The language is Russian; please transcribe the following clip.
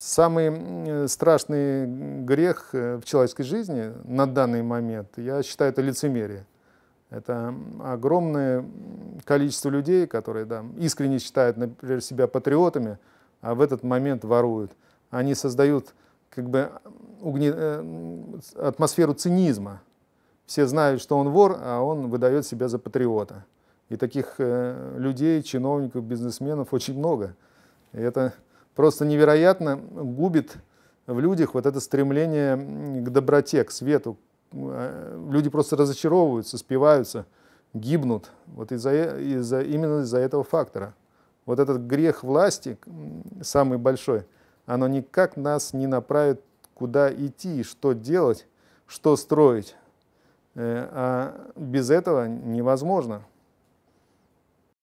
Самый э, страшный грех э, в человеческой жизни на данный момент, я считаю, это лицемерие. Это огромное количество людей, которые да, искренне считают, например, себя патриотами, а в этот момент воруют. Они создают как бы угне... Э, атмосферу цинизма. Все знают, что он вор, а он выдает себя за патриота. И таких людей, чиновников, бизнесменов очень много. И это просто невероятно губит в людях вот это стремление к доброте, к свету. Э, люди просто разочаровываются, спиваются, гибнут вот из-за, э, из именно из-за этого фактора. Вот этот грех власти, самый большой, оно никак нас не направит, куда идти, что делать, что строить. Э, а без этого невозможно.